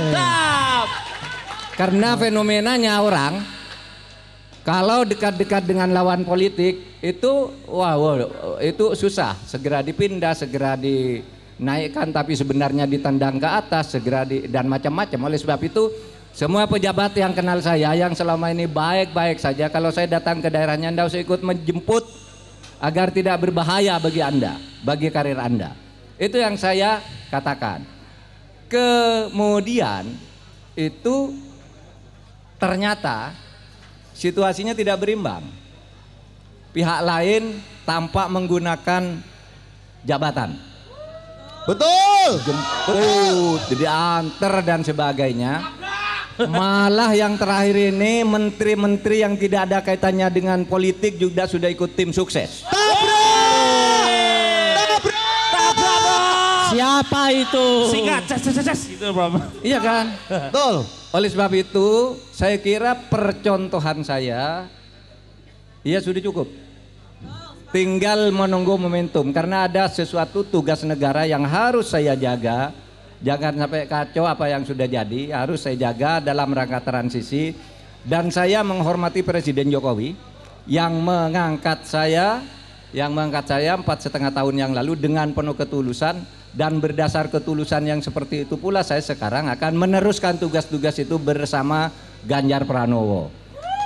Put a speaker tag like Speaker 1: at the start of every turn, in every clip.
Speaker 1: Mantap. Karena fenomenanya orang kalau dekat-dekat dengan lawan politik itu wah, wow, itu susah segera dipindah segera dinaikkan tapi sebenarnya ditendang ke atas segera di dan macam-macam oleh sebab itu semua pejabat yang kenal saya yang selama ini baik-baik saja kalau saya datang ke daerahnya Anda usah ikut menjemput agar tidak berbahaya bagi Anda, bagi karir Anda. Itu yang saya katakan. Kemudian itu ternyata situasinya tidak berimbang. Pihak lain tampak menggunakan jabatan. Betul. Jemput, jadi anter dan sebagainya. Malah yang terakhir ini menteri-menteri yang tidak ada kaitannya dengan politik juga sudah ikut tim sukses. Tuh. Siapa itu? Singkat, ces, ces, ces, gitu Iya kan? Betul. Oleh sebab itu, saya kira percontohan saya, ya sudah cukup. Tinggal menunggu momentum, karena ada sesuatu tugas negara yang harus saya jaga, jangan sampai kacau apa yang sudah jadi harus saya jaga dalam rangka transisi dan saya menghormati Presiden Jokowi yang mengangkat saya yang mengangkat saya empat setengah tahun yang lalu dengan penuh ketulusan dan berdasar ketulusan yang seperti itu pula saya sekarang akan meneruskan tugas-tugas itu bersama Ganjar Pranowo.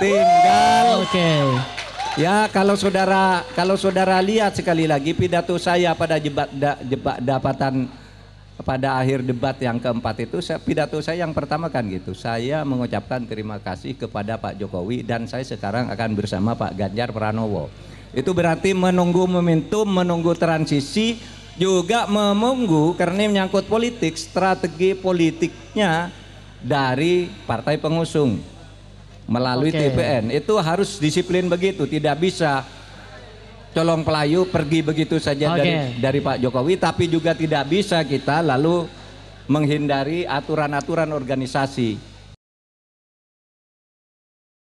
Speaker 1: Tinggal oke. Okay. Ya, kalau saudara kalau saudara lihat sekali lagi pidato saya pada jebat, da, jebat dapatan pada akhir debat yang keempat itu saya, pidato saya yang pertama kan gitu. Saya mengucapkan terima kasih kepada Pak Jokowi dan saya sekarang akan bersama Pak Ganjar Pranowo. Itu berarti menunggu momentum, menunggu transisi, juga memunggu karena menyangkut politik, strategi politiknya dari partai pengusung melalui okay. TPN. Itu harus disiplin begitu, tidak bisa colong pelayu pergi begitu saja okay. dari dari Pak Jokowi tapi juga tidak bisa kita lalu menghindari aturan-aturan organisasi.